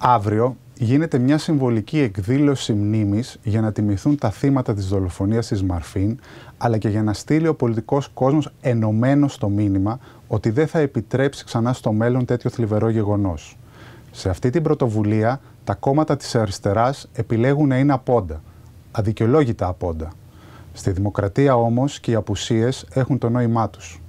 Αύριο γίνεται μια συμβολική εκδήλωση μνήμης για να τιμηθούν τα θύματα της δολοφονίας της Μαρφίν, αλλά και για να στείλει ο πολιτικός κόσμος ενωμένος στο μήνυμα ότι δεν θα επιτρέψει ξανά στο μέλλον τέτοιο θλιβερό γεγονός. Σε αυτή την πρωτοβουλία, τα κόμματα της αριστεράς επιλέγουν να είναι απόντα, αδικαιολόγητα απόντα. Στη δημοκρατία όμως και οι απουσίες έχουν το νόημά τους.